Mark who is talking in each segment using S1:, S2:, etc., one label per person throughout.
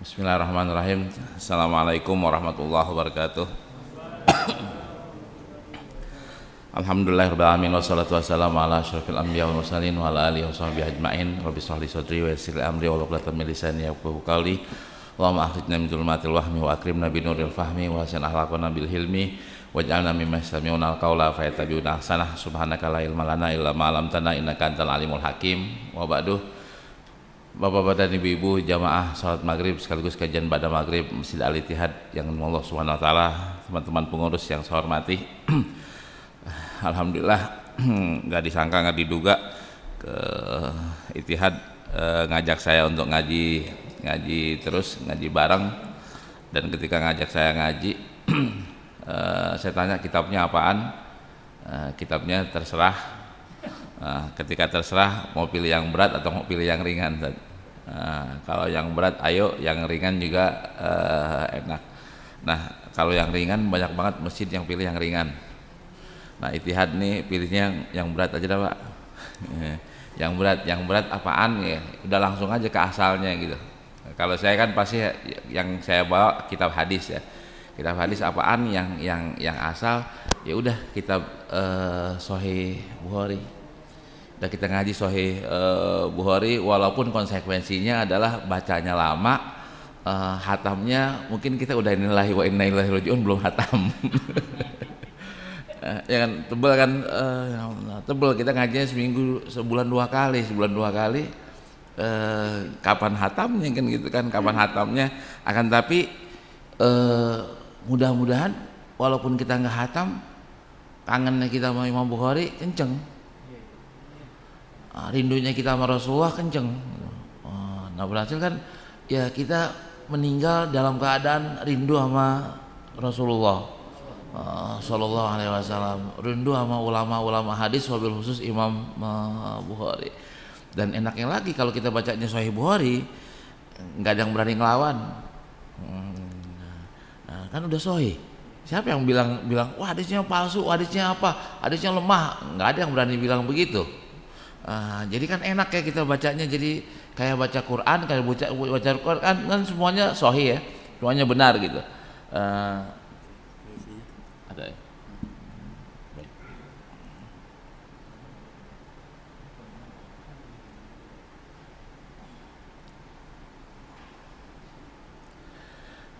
S1: Bismillahirrahmanirrahim Assalamualaikum warahmatullahi wabarakatuh Alhamdulillahirrahmanirrahim Wassalatu wassalamu ala ashrafil anbiya wa nusalin Wa ala alihi wa sahbihi ajma'in Rabbi sahli sodri wa yasir amri Wa luklatan milisani ya kuhu kawli Allahumma akhrijna min zulmatil wahmi Wa akrimna bin nuril fahmi Wa hasin ahlakuna bil hilmi wa ja'alna mimma yastami'una al-qawla Fayatabi'una ahsanah Subhanaka la ilma lana illa ma'alam tanah Innaka antal alimul hakim Wa ba'duh Bapak-bapak dan ibu-ibu jamaah sholat maghrib sekaligus kajian pada maghrib Masjid Al Ittihad yang Allah Subhanahu Wa Taala, teman-teman pengurus yang saya hormati, alhamdulillah nggak disangka nggak diduga ke Ittihad eh, ngajak saya untuk ngaji ngaji terus ngaji bareng dan ketika ngajak saya ngaji eh, saya tanya kitabnya apaan eh, kitabnya terserah Nah, ketika terserah mau pilih yang berat atau mau pilih yang ringan. Nah, kalau yang berat ayo, yang ringan juga uh, enak. Nah, kalau yang ringan banyak banget masjid yang pilih yang ringan. Nah, Itihad nih pilihnya yang, yang berat aja dah, Pak. yang berat, yang berat apaan ya? Udah langsung aja ke asalnya gitu. kalau saya kan pasti yang saya bawa kitab hadis ya. Kitab hadis apaan yang yang yang asal ya udah kitab uh, Sahih Bukhari dan kita ngaji sohi uh, eh, Bukhari walaupun konsekuensinya adalah bacanya lama uh, hatamnya mungkin kita udah inilahi wa inna ilaihi belum hatam ya kan tebel kan uh, eh, ya tebel kita ngajinya seminggu sebulan dua kali sebulan dua kali uh, kapan hatamnya kan gitu kan kapan hatamnya akan tapi uh, mudah-mudahan walaupun kita nggak hatam kangennya kita mau Imam Bukhari kenceng Ah, rindunya kita sama Rasulullah kenceng. Ah, nah berhasil kan ya kita meninggal dalam keadaan rindu sama Rasulullah ah, Sallallahu Alaihi Wasallam, rindu sama ulama-ulama hadis wabil khusus Imam Bukhari. Dan enaknya lagi kalau kita bacanya Sahih Bukhari, nggak ada yang berani ngelawan. Hmm, nah, kan udah Sahih. Siapa yang bilang bilang wah hadisnya palsu, hadisnya apa, hadisnya lemah? Nggak ada yang berani bilang begitu. Ah, jadi kan enak ya kita bacanya jadi kayak baca Quran, kayak baca baca Quran kan, kan semuanya sohi ya, semuanya benar gitu. Uh, ada ya?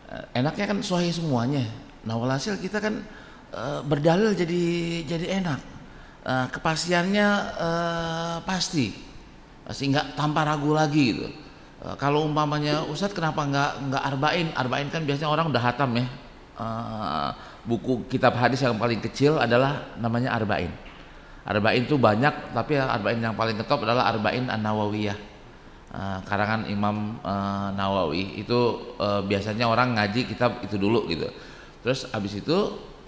S1: Ah, enaknya kan sohi semuanya. Nah walhasil kita kan e, berdalil jadi jadi enak uh, kepastiannya uh, pasti pasti nggak tanpa ragu lagi gitu uh, kalau umpamanya Ustadz kenapa nggak nggak arbain arbain kan biasanya orang udah hatam ya uh, buku kitab hadis yang paling kecil adalah namanya arbain arbain itu banyak tapi arbain yang paling ketop adalah arbain an nawawiyah uh, karangan Imam uh, Nawawi itu uh, biasanya orang ngaji kitab itu dulu gitu terus abis itu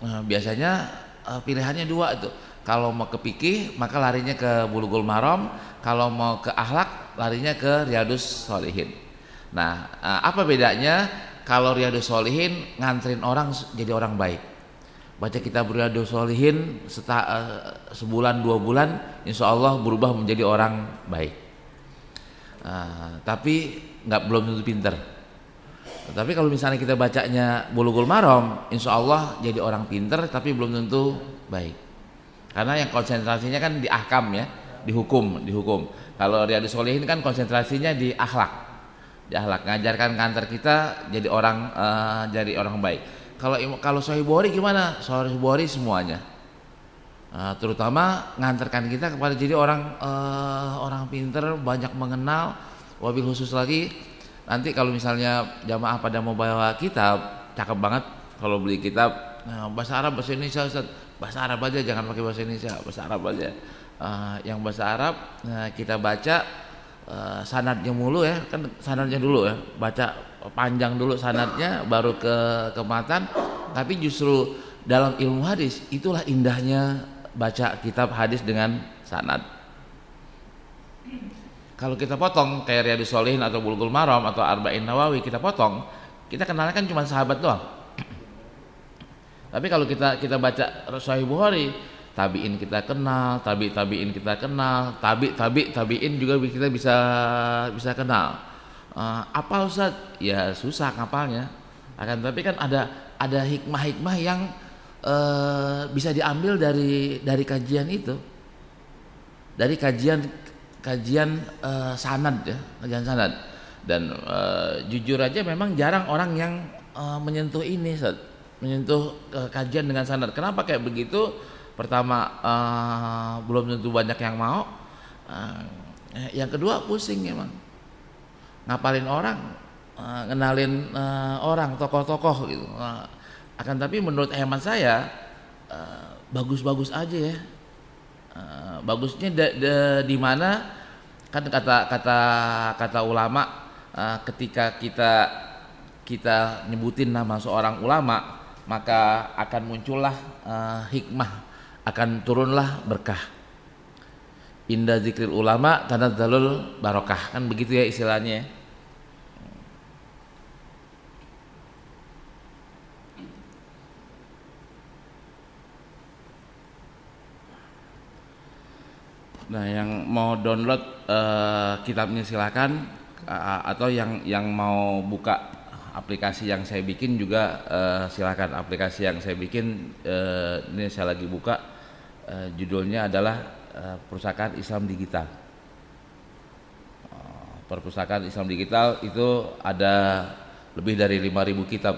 S1: uh, biasanya uh, pilihannya dua itu kalau mau ke pikih maka larinya ke bulughul marom kalau mau ke ahlak larinya ke riyadus solihin. Nah, eh, apa bedanya kalau riyadus solihin nganterin orang jadi orang baik? Baca kita riyadus solihin eh, sebulan dua bulan, insya Allah berubah menjadi orang baik. Uh, tapi nggak belum tentu pinter. Tapi kalau misalnya kita bacanya bulughul marom insya Allah jadi orang pinter tapi belum tentu baik. Karena yang konsentrasinya kan di ahkam ya, di hukum, di hukum. Kalau Riyadus Solihin kan konsentrasinya di akhlak. Di akhlak ngajarkan kantor kita jadi orang uh, jadi orang baik. Kalau kalau Sahih gimana? Sohibori semuanya. Uh, terutama ngantarkan kita kepada jadi orang uh, orang pinter banyak mengenal wabil khusus lagi nanti kalau misalnya jamaah pada mau bawa kitab cakep banget kalau beli kitab nah, bahasa Arab bahasa Indonesia Ustaz bahasa Arab aja jangan pakai bahasa Indonesia bahasa Arab aja uh, yang bahasa Arab uh, kita baca uh, eh, sanadnya mulu ya kan sanadnya dulu ya baca panjang dulu sanadnya baru ke kematan. tapi justru dalam ilmu hadis itulah indahnya baca kitab hadis dengan sanad kalau kita potong kayak Riyadus Solihin atau Bulgul Maram atau Arba'in Nawawi kita potong kita kenalnya kan cuma sahabat doang tapi kalau kita kita baca Sahih Bukhari, tabiin kita kenal, tabi tabiin kita kenal, tabi tabi tabiin juga kita bisa bisa kenal. Uh, apal Ustaz? Ya susah kapalnya. Akan tapi kan ada ada hikmah-hikmah yang uh, bisa diambil dari dari kajian itu. Dari kajian kajian uh, sanad ya, kajian sanad. Dan uh, jujur aja memang jarang orang yang uh, menyentuh ini, Ustaz menyentuh uh, kajian dengan standar. Kenapa kayak begitu? Pertama uh, belum tentu banyak yang mau. Uh, yang kedua pusing emang. Ngapalin orang, uh, eh, kenalin uh, orang, tokoh-tokoh gitu. Uh, akan tapi menurut hemat saya bagus-bagus uh, aja ya. Uh, bagusnya di mana kan kata kata kata ulama uh, ketika kita kita nyebutin nama seorang ulama maka akan muncullah uh, hikmah, akan turunlah berkah. Indah zikril ulama tanah dalul barokah kan begitu ya istilahnya. Nah yang mau download uh, kitabnya silakan uh, atau yang yang mau buka aplikasi yang saya bikin juga uh, eh, silahkan aplikasi yang saya bikin uh, ini saya lagi buka uh, judulnya adalah uh, Perpustakaan Islam Digital. Oh, Perpustakaan Islam Digital itu ada lebih dari 5.000 kitab.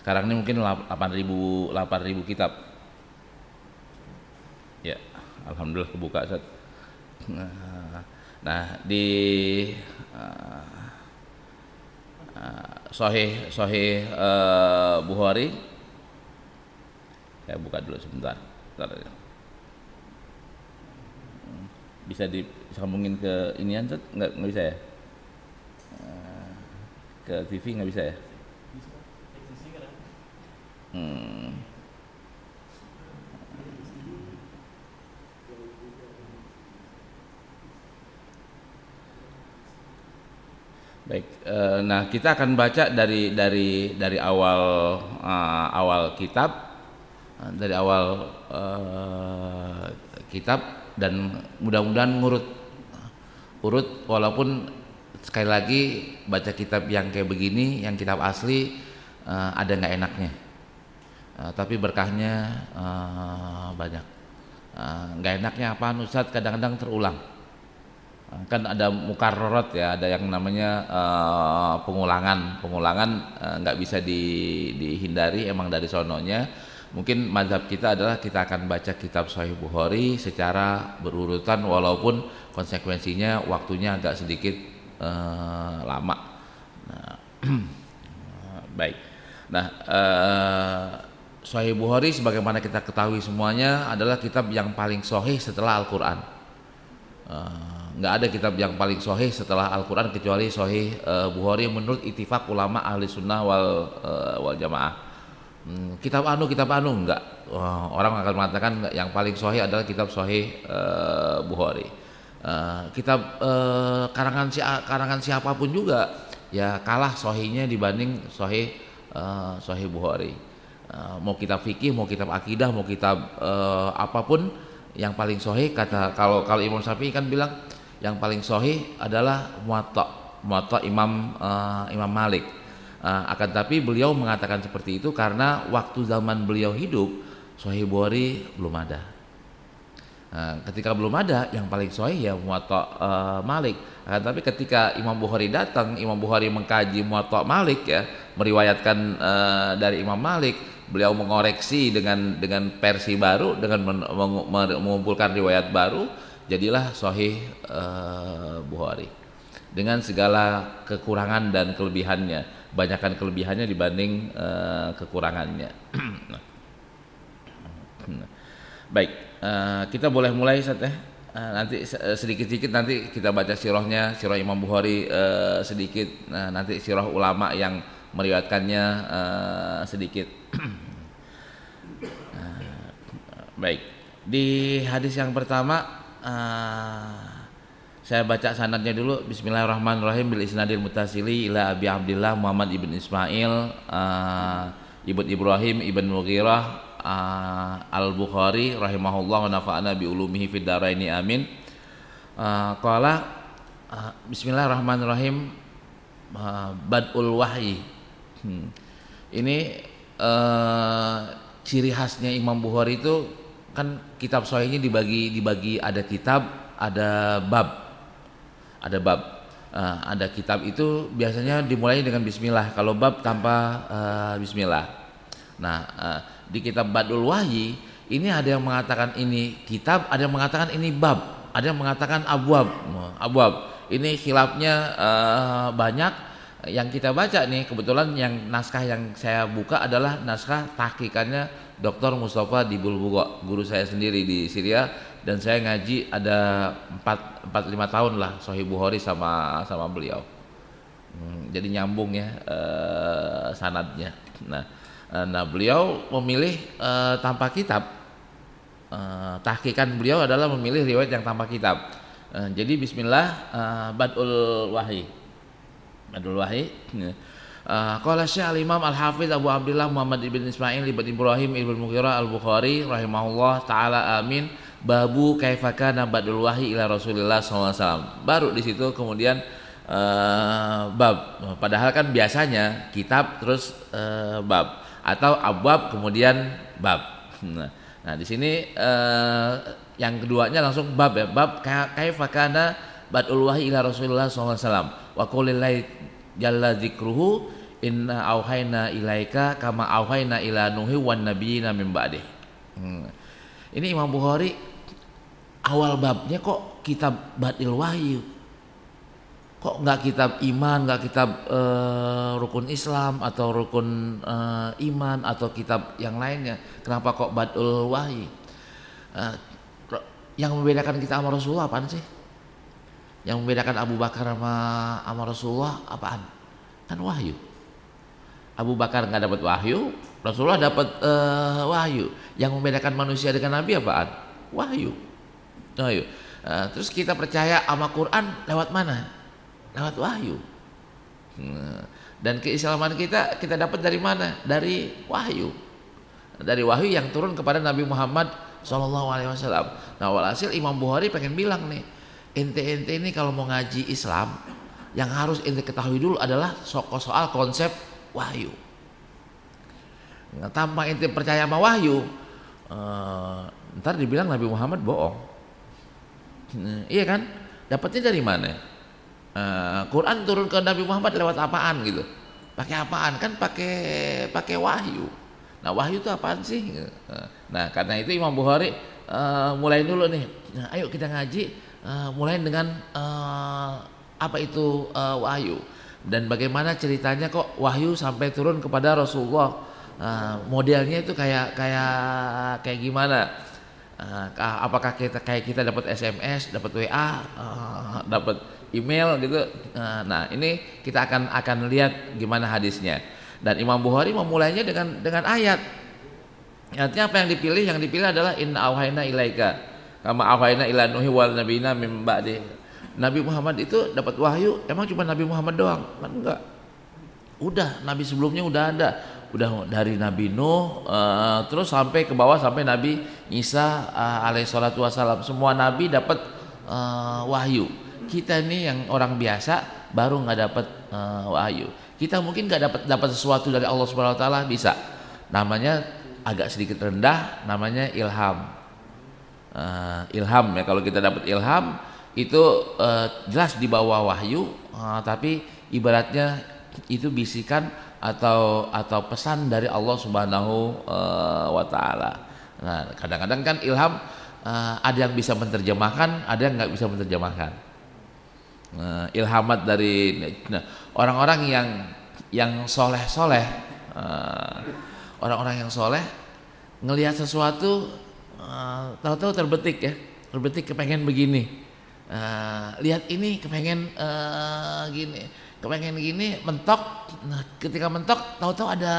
S1: Sekarang ini mungkin 8.000 8.000 kitab. Ya, alhamdulillah kebuka Nah, di Eh, Sahih Sahih uh, Bukhari. Saya buka dulu sebentar. Bentar. Bisa disambungin ke ini tuh nggak nggak bisa ya? Eh, ke TV nggak bisa ya? Hmm. Baik, eh, nah kita akan baca dari dari dari awal eh, awal kitab eh, dari awal eh, kitab dan mudah-mudahan ngurut urut walaupun sekali lagi baca kitab yang kayak begini yang kitab asli eh, ada nggak enaknya eh, tapi berkahnya eh, banyak eh, nggak enaknya apa Ustadz kadang-kadang terulang kan ada mukarrot ya ada yang namanya uh, pengulangan pengulangan eh, nggak uh, bisa di, dihindari emang dari sononya mungkin mazhab kita adalah kita akan baca kitab Sahih Bukhari secara berurutan walaupun konsekuensinya waktunya agak sedikit uh, lama nah, baik nah uh, Sahih Bukhari sebagaimana kita ketahui semuanya adalah kitab yang paling sahih setelah Al-Qur'an uh, nggak ada kitab yang paling sohih setelah Al-Quran kecuali sohih uh, eh, Bukhari menurut itifak ulama ahli sunnah wal uh, wal jamaah hmm, kitab anu kitab anu nggak orang akan mengatakan yang paling sohih adalah kitab sohih uh, eh, Bukhari uh, kitab uh, karangan si karangan siapapun juga ya kalah sohihnya dibanding sohih uh, sohih Bukhari uh, mau kitab fikih mau kitab akidah mau kitab uh, apapun yang paling sohih kata kalau kalau Imam Syafi'i kan bilang yang paling sohih adalah muwatta muwatta Imam uh, Imam Malik uh, akan tapi beliau mengatakan seperti itu karena waktu zaman beliau hidup sohi Bukhari belum ada uh, ketika belum ada yang paling sohih ya muwatta uh, Malik akan tapi ketika Imam Bukhari datang Imam Bukhari mengkaji muwatta Malik ya meriwayatkan uh, dari Imam Malik beliau mengoreksi dengan dengan versi baru dengan mengumpulkan riwayat baru jadilah sahih uh, Bukhari dengan segala kekurangan dan kelebihannya banyakkan kelebihannya dibanding uh, kekurangannya baik uh, kita boleh mulai saat ya nanti sedikit-sedikit nanti kita baca sirahnya sirah Imam Bukhari uh, sedikit uh, nanti sirah ulama yang meriwayatkannya uh, sedikit nah, baik di hadis yang pertama Ah. Saya baca sanadnya dulu Bismillahirrahmanirrahim bil isnadil mutasili ila Abi Abdullah Muhammad ibn Ismail uh, ibn Ibrahim ibn Mughirah uh, ah, Al Bukhari rahimahullah wa nafa'ana bi ulumihi fid daraini amin. Uh, qala uh, Bismillahirrahmanirrahim uh, badul wahyi. Hmm. Ini uh, ciri khasnya Imam Bukhari itu kan kitab soal ini dibagi dibagi ada kitab, ada bab. Ada bab. Uh, ada kitab itu biasanya dimulai dengan bismillah. Kalau bab tanpa uh, bismillah. Nah, uh, di kitab Badul Wahyi ini ada yang mengatakan ini kitab, ada yang mengatakan ini bab, ada yang mengatakan abwab. Abwab. Ini khilafnya uh, banyak yang kita baca nih kebetulan yang naskah yang saya buka adalah naskah tahkikannya Dr. Mustafa di Bulbugo, guru saya sendiri di Syria dan saya ngaji ada 4 4 5 tahun lah Sahih Bukhari sama sama beliau. Hmm, jadi nyambung ya eh, sanadnya. Nah, eh, nah beliau memilih eh, tanpa kitab. Eh, tahkikan beliau adalah memilih riwayat yang tanpa kitab. Eh, jadi bismillah eh, badul wahyi. Badul wahyi. Ah, qala Syekh Al-Imam Al-Hafiz Abu Abdullah Muhammad ibn Ismail ibn Ibrahim ibn Mughirah Al-Bukhari rahimahullah taala amin babu kaifaka badul wahyi ila Rasulillah SAW baru di situ kemudian ah, bab padahal kan biasanya kitab terus ah, bab atau abwab kemudian bab nah, nah di sini yang keduanya langsung bab ya bab kaifakana badul wahyi ila Rasulillah SAW wa qulillahi jalla zikruhu inna auhayna ilaika kama auhayna ila nuhi wan nabiyina min ba'dih. Hmm. Ini Imam Bukhari awal babnya kok kitab Batil Wahyu. Kok nggak kitab iman, nggak kitab uh, rukun Islam atau rukun uh, iman atau kitab yang lainnya? Kenapa kok Batul Wahyu? Uh, yang membedakan kita sama Rasulullah apa sih? Yang membedakan Abu Bakar sama, sama Rasulullah apaan? Kan wahyu. Abu Bakar nggak dapat wahyu, Rasulullah dapat uh, wahyu. Yang membedakan manusia dengan Nabi apaan? Wahyu. Wahyu. Uh, terus kita percaya sama Quran lewat mana? Lewat wahyu. Hmm. dan keislaman kita kita dapat dari mana? Dari wahyu. Dari wahyu yang turun kepada Nabi Muhammad saw. Alaihi Wasallam. Nah walhasil Imam Bukhari pengen bilang nih, ente-ente ini kalau mau ngaji Islam yang harus ente ketahui dulu adalah so soal konsep wahyu nah, tanpa ente percaya sama wahyu eh, ntar dibilang Nabi Muhammad bohong nah, iya kan dapatnya dari mana eh, Quran turun ke Nabi Muhammad lewat apaan gitu pakai apaan kan pakai pakai wahyu nah wahyu itu apaan sih eh, nah karena itu Imam Bukhari eh, mulai dulu nih nah, ayo kita ngaji Eh, mulai dengan uh, apa itu uh, wahyu dan bagaimana ceritanya kok wahyu sampai turun kepada Rasulullah uh, modelnya itu kayak kayak kayak gimana uh, apakah kita kayak kita dapat SMS dapat WA uh, dapat email gitu uh, nah ini kita akan akan lihat gimana hadisnya dan Imam Bukhari memulainya dengan dengan ayat artinya apa yang dipilih yang dipilih adalah in auhayna ilaika kama awaina ila nuhi wal nabina mim ba'di Nabi Muhammad itu dapat wahyu emang cuma Nabi Muhammad doang kan enggak udah nabi sebelumnya udah ada udah dari Nabi Nuh uh, terus sampai ke bawah sampai Nabi Isa uh, salatu wasalam semua nabi dapat uh, wahyu kita ini yang orang biasa baru nggak dapat uh, wahyu kita mungkin nggak dapat dapat sesuatu dari Allah Subhanahu Wa Taala bisa namanya agak sedikit rendah namanya ilham uh, ilham ya kalau kita dapat ilham itu uh, jelas di bawah wahyu uh, tapi ibaratnya itu bisikan atau atau pesan dari Allah Subhanahu wa taala. Nah, kadang-kadang kan ilham uh, ada yang bisa menerjemahkan, ada yang nggak bisa menerjemahkan. Uh, ilhamat dari nah, orang-orang nah, yang yang soleh soleh, orang-orang uh, yang soleh ngelihat sesuatu Eh, tahu-tahu terbetik ya terbetik kepengen begini uh, lihat ini kepengen uh, gini kepengen gini mentok nah ketika mentok tahu-tahu ada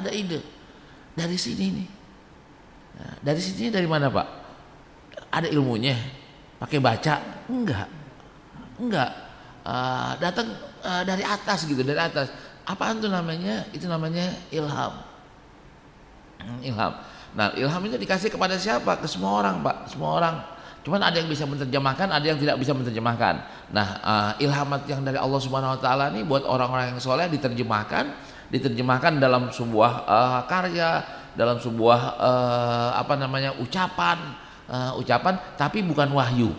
S1: ada ide dari sini nih nah, dari sini dari mana pak ada ilmunya pakai baca enggak enggak uh, datang uh, dari atas gitu dari atas apaan tuh namanya itu namanya ilham hmm, ilham Nah ilham itu dikasih kepada siapa? Ke semua orang pak, semua orang. Cuman ada yang bisa menerjemahkan, ada yang tidak bisa menerjemahkan. Nah uh, ilhamat yang dari Allah Subhanahu Wa Taala ini buat orang-orang yang soleh diterjemahkan, diterjemahkan dalam sebuah uh, karya, dalam sebuah uh, apa namanya ucapan, uh, ucapan, tapi bukan wahyu.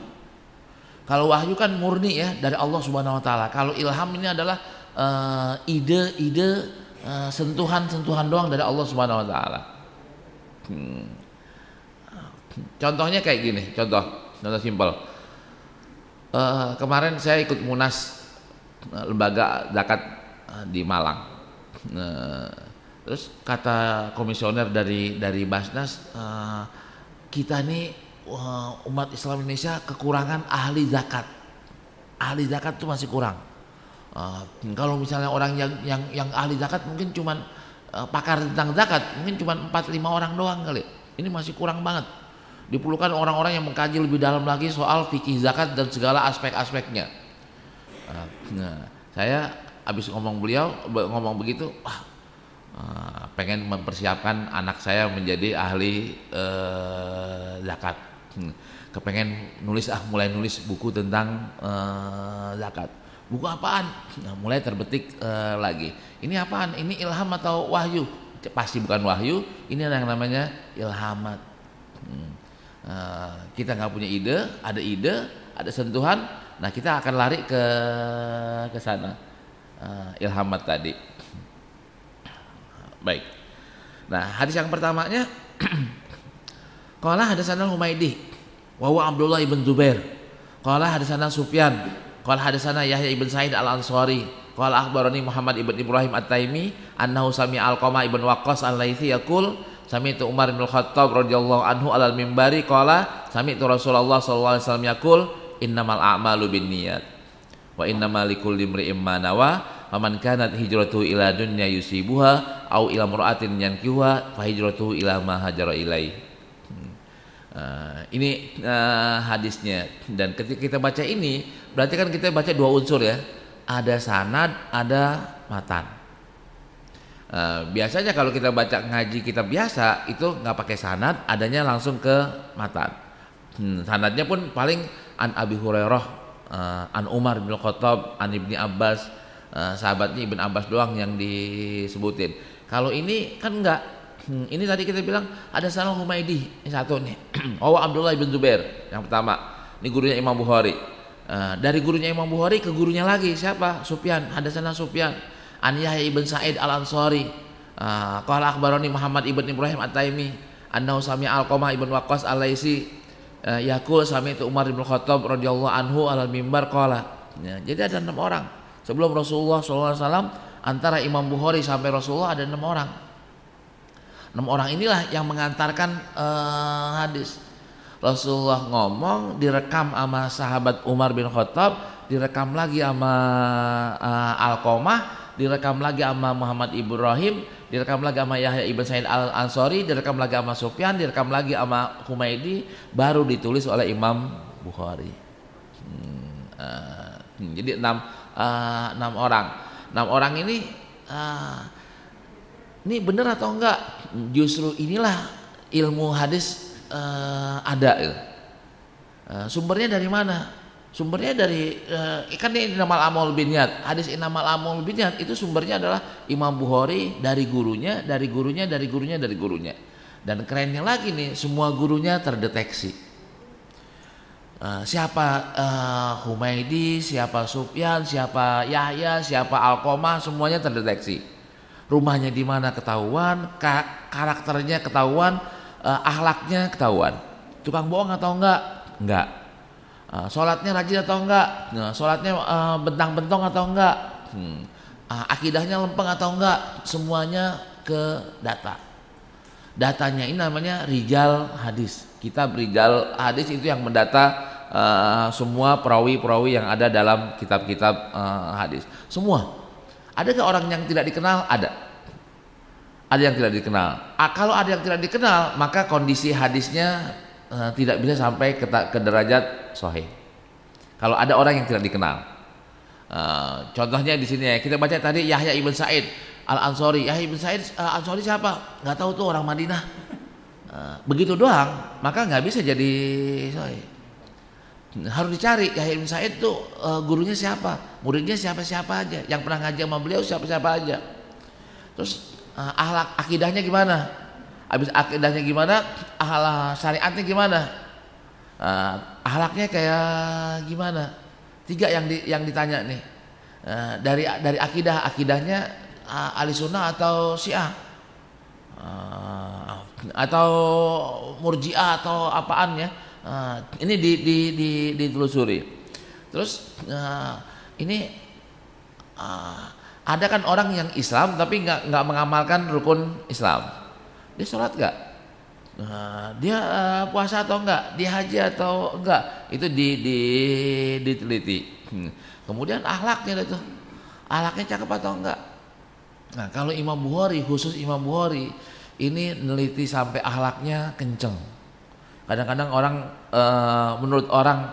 S1: Kalau wahyu kan murni ya dari Allah Subhanahu Wa Taala. Kalau ilham ini adalah ide-ide uh, sentuhan-sentuhan doang dari Allah Subhanahu Wa Taala. Hmm. Contohnya kayak gini, contoh, contoh simpel. Uh, kemarin saya ikut munas eh, lembaga zakat eh, di Malang. Uh, terus kata komisioner dari dari Basnas, uh, kita nih uh, umat Islam Indonesia kekurangan ahli zakat. Ahli zakat tuh masih kurang. Uh, kalau misalnya orang yang yang yang ahli zakat mungkin cuman Eh, pakar tentang zakat mungkin cuma 4 5 orang doang kali. Ini masih kurang banget. Diperlukan orang-orang yang mengkaji lebih dalam lagi soal fikih zakat dan segala aspek-aspeknya. Eh, nah, saya habis ngomong beliau ngomong begitu, wah, eh, pengen mempersiapkan anak saya menjadi ahli uh, zakat. Hmm, kepengen nulis ah mulai nulis buku tentang uh, zakat buku apaan nah, mulai terbetik uh, lagi ini apaan ini ilham atau wahyu pasti bukan wahyu ini yang namanya ilhamat hmm. uh, kita nggak punya ide ada ide ada sentuhan nah kita akan lari ke ke sana uh, ilhamat tadi baik nah hadis yang pertamanya ada sana Humaidi Wawa Abdullah ibn Zubair. ada sana Sufyan Qala hadatsana Yahya ibn Sa'id al-Ansari, qala akhbarani Muhammad ibn Ibrahim at-Taimi annahu al-Koma ibn Waqqas al-Laitsi Sami itu Umar bin Khattab radhiyallahu anhu alal mimbari qala itu Rasulullah sallallahu alaihi wasallam yaqul innamal a'malu niat. wa innamal malikul dimri immanawa. nawa faman kanat hijratuhu ila dunya yusibuha au ila mar'atin yankihuha fa hijratuhu ila maha hajara Uh, ini uh, hadisnya dan ketika kita baca ini berarti kan kita baca dua unsur ya ada sanad ada matan uh, biasanya kalau kita baca ngaji kita biasa itu nggak pakai sanad adanya langsung ke matan hmm, sanadnya pun paling an Abi Hurairah uh, an Umar bin Khattab an ibni Abbas uh, sahabatnya ibn Abbas doang yang disebutin kalau ini kan nggak Hmm, ini tadi kita bilang ada Salam Humaidi ini satu nih. oh Abdullah bin Zubair yang pertama. Ini gurunya Imam Bukhari. Uh, dari gurunya Imam Bukhari ke gurunya lagi siapa? Sufyan. Ada sana Sufyan. An Yahya ibn Sa'id al Ansori. Uh, eh, Qala Muhammad ibn Ibrahim At-Taimi. Annahu sami Al-Qamah ibn Waqqas Al-Laisi. Uh, eh, Yakul sami itu Umar bin Khattab radhiyallahu anhu al mimbar qala. Ya, jadi ada enam orang. Sebelum Rasulullah SAW antara Imam Bukhari sampai Rasulullah ada enam orang enam orang inilah yang mengantarkan uh, hadis Rasulullah ngomong direkam sama sahabat Umar bin Khattab direkam lagi sama al eh, Alkomah direkam lagi sama Muhammad Ibrahim direkam lagi sama Yahya ibn Sa'id al Ansori direkam lagi sama Sufyan direkam lagi sama Humaidi baru ditulis oleh Imam Bukhari hmm, uh, jadi enam uh, enam orang enam orang ini uh, ini benar atau enggak justru inilah ilmu hadis uh, ada uh, sumbernya dari mana sumbernya dari uh, kan ini inamal amol binyat hadis inamal amol binyat itu sumbernya adalah Imam Bukhari dari gurunya dari gurunya dari gurunya dari gurunya dan kerennya lagi nih semua gurunya terdeteksi Uh, siapa uh, Humaydi, siapa Sufyan, siapa Yahya, siapa Alkoma, semuanya terdeteksi rumahnya di mana ketahuan, ka karakternya ketahuan, uh, ahlaknya ketahuan. Tukang bohong atau enggak? Enggak. Uh, sholatnya rajin atau enggak? Nah, sholatnya eh, bentang-bentong atau enggak? Hmm. akidahnya lempeng atau enggak? Semuanya ke data. Datanya ini namanya rijal hadis. Kita rijal hadis itu yang mendata uh, semua perawi-perawi yang ada dalam kitab-kitab uh, hadis. Semua ada ke orang yang tidak dikenal? Ada. Ada yang tidak dikenal. Ah, kalau ada yang tidak dikenal, maka kondisi hadisnya eh, tidak bisa sampai ke, ke derajat sahih. Kalau ada orang yang tidak dikenal. Eh, contohnya di sini ya, kita baca tadi Yahya ibn Said al Ansori. Yahya ibn Said al eh, Ansori siapa? Gak tahu tuh orang Madinah. Eh, begitu doang, maka nggak bisa jadi sahih harus dicari Yahya bin Said itu uh, eh, gurunya siapa muridnya siapa-siapa aja yang pernah ngaji sama beliau siapa-siapa aja terus uh, ahlak akidahnya gimana habis akidahnya gimana ahlak syariatnya gimana uh, ahlaknya kayak gimana tiga yang di, yang ditanya nih uh, dari dari akidah akidahnya uh, ahli sunnah atau syiah uh, atau murjiah atau apaan ya Uh, ini di, di, di, ditelusuri. Terus uh, ini uh, ada kan orang yang Islam tapi nggak nggak mengamalkan rukun Islam. Dia sholat nggak? Uh, dia uh, puasa atau enggak? Dia haji atau enggak? Itu di, di diteliti. Hmm. Kemudian ahlaknya itu, ahlaknya cakep atau enggak? Nah kalau Imam Bukhari khusus Imam Bukhari ini neliti sampai ahlaknya kenceng kadang-kadang orang uh, menurut orang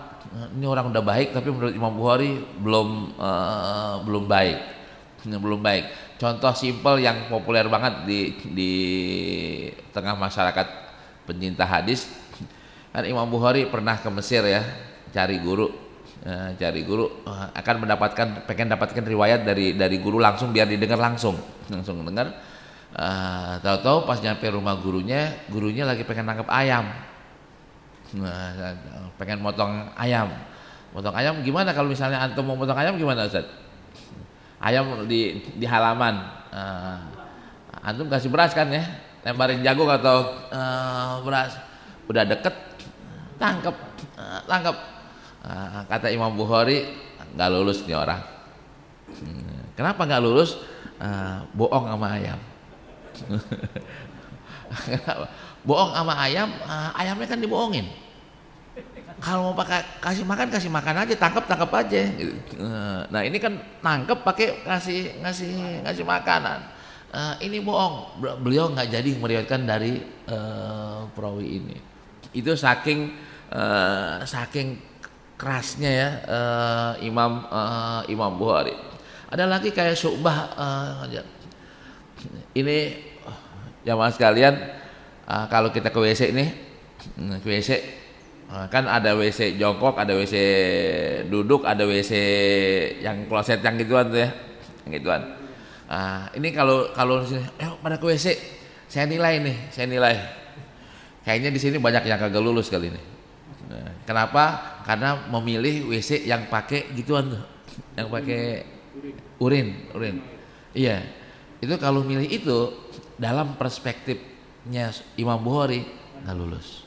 S1: ini orang udah baik tapi menurut Imam Bukhari belum uh, belum baik belum baik contoh simpel yang populer banget di di tengah masyarakat pencinta hadis kan Imam Bukhari pernah ke Mesir ya cari guru uh, cari guru uh, akan mendapatkan pengen dapatkan riwayat dari dari guru langsung biar didengar langsung langsung dengar uh, tahu-tahu pas nyampe rumah gurunya gurunya lagi pengen nangkep ayam Nah, pengen motong ayam. Motong ayam gimana kalau misalnya antum mau motong ayam gimana Ustaz? Ayam di di halaman. Uh, antum kasih beras kan ya? Lemparin jagung atau uh, beras. Udah deket tangkap uh, eh, tangkap. Uh, ah, kata Imam Bukhari nggak lulus nih orang. Kenapa nggak lulus? Uh, bohong sama ayam. bohong sama ayam eh, ayamnya kan dibohongin kalau mau pakai kasih makan kasih makan aja tangkap tangkap aja eh, nah ini kan tangkap pakai ngasih ngasih ngasih makanan eh, ini bohong beliau nggak jadi meriwayatkan dari uh, perawi ini itu saking uh, saking kerasnya ya uh, Imam uh, Imam Bukhari ada lagi kayak Subah, uh, ini jamaah sekalian uh, kalau kita ke WC nih hmm, ke WC uh, ah, kan ada WC jongkok ada WC duduk ada WC yang kloset yang gituan tuh ya yang gituan uh, ini kalau kalau eh pada ke WC saya nilai nih saya nilai kayaknya di sini banyak yang kagak lulus kali ini nah, kenapa karena memilih WC yang pakai gituan tuh yang pakai urin urin iya itu kalau milih itu dalam perspektif nya Imam Bukhari nggak lulus.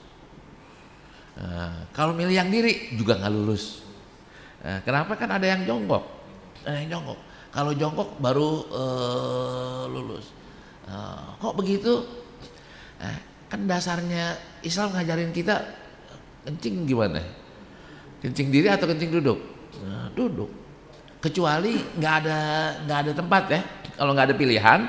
S1: Uh, kalau milih yang diri juga nggak lulus. Uh, kenapa kan ada yang jongkok, ada eh, yang jongkok. Kalau jongkok baru uh, lulus. Uh, kok begitu? Uh, kan dasarnya Islam ngajarin kita kencing gimana? Kencing diri atau kencing duduk? Uh, duduk. Kecuali nggak ada nggak ada tempat ya. Kalau nggak ada pilihan,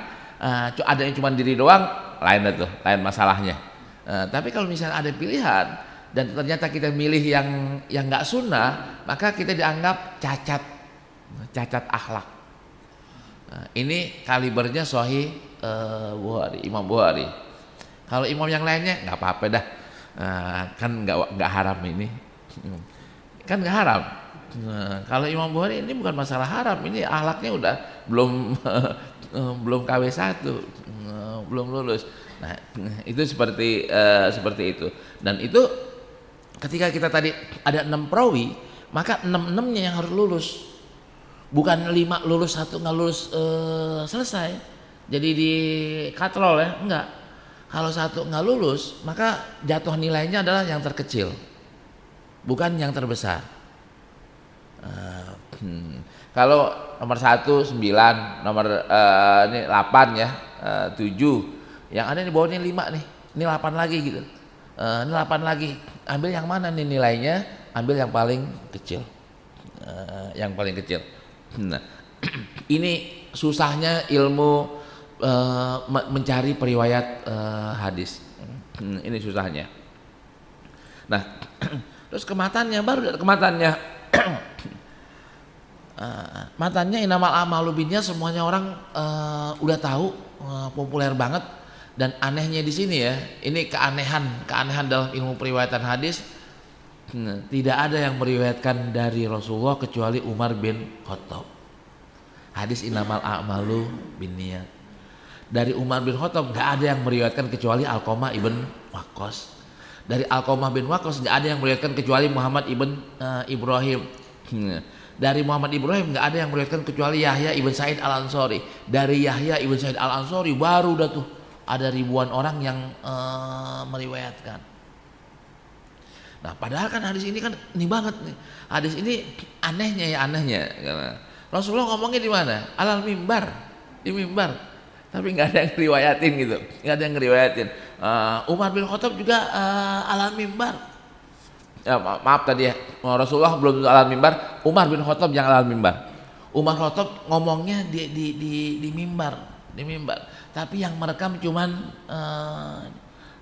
S1: uh, ada yang cuma diri doang, lain itu lain masalahnya Uh, tapi kalau misalnya ada pilihan dan ternyata kita milih yang yang nggak sunnah maka kita dianggap cacat cacat akhlak nah, ini kalibernya sohi uh, eh, Buhari Imam Buhari kalau imam yang lainnya nggak apa-apa dah uh, kan nggak nggak haram ini kan nggak haram Nah, kalau Imam Bukhari ini bukan masalah haram, ini akhlaknya udah belum Eh, belum KW satu, eh, belum lulus. Nah, itu seperti uh, seperti itu. Dan itu ketika kita tadi ada enam prowi maka enam enamnya yang harus lulus, bukan lima lulus satu nggak lulus uh, selesai. Jadi di katrol ya, enggak. Kalau satu nggak lulus, maka jatuh nilainya adalah yang terkecil, bukan yang terbesar. Uh, hmm. Kalau nomor satu sembilan nomor uh, ini delapan ya eh, tujuh yang ada di bawahnya lima nih ini delapan lagi gitu uh, ini delapan lagi ambil yang mana nih nilainya ambil yang paling kecil uh, yang paling kecil nah ini susahnya ilmu uh, mencari periwayat uh, hadis hmm, ini susahnya nah terus kematannya baru kematannya Ah, ah. matanya inamal amalubinnya semuanya orang uh, udah tahu uh, populer banget dan anehnya di sini ya ini keanehan keanehan dalam ilmu periwayatan hadis nah, tidak ada yang meriwayatkan dari Rasulullah kecuali Umar bin Khattab hadis inamal amalu bin niat dari Umar bin Khattab nggak ada yang meriwayatkan kecuali Alkoma ibn Wakos dari Alkoma bin Wakos nggak ada yang meriwayatkan kecuali Muhammad ibn uh, Ibrahim nah, dari Muhammad Ibrahim nggak ada yang meriwayatkan kecuali Yahya ibn Said al Ansori dari Yahya ibn Said al Ansori baru udah tuh ada ribuan orang yang uh, meriwayatkan nah padahal kan hadis ini kan ini banget nih hadis ini anehnya ya anehnya karena Rasulullah ngomongnya di mana alal mimbar di mimbar tapi nggak ada yang riwayatin gitu nggak ada yang riwayatin uh, eh, Umar bin Khattab juga uh, alal mimbar Eh, ma maaf tadi ya eh, Rasulullah belum alam mimbar Umar bin Khattab yang alam mimbar Umar Khattab ngomongnya di di di, di mimbar di mimbar tapi yang merekam cuman eh,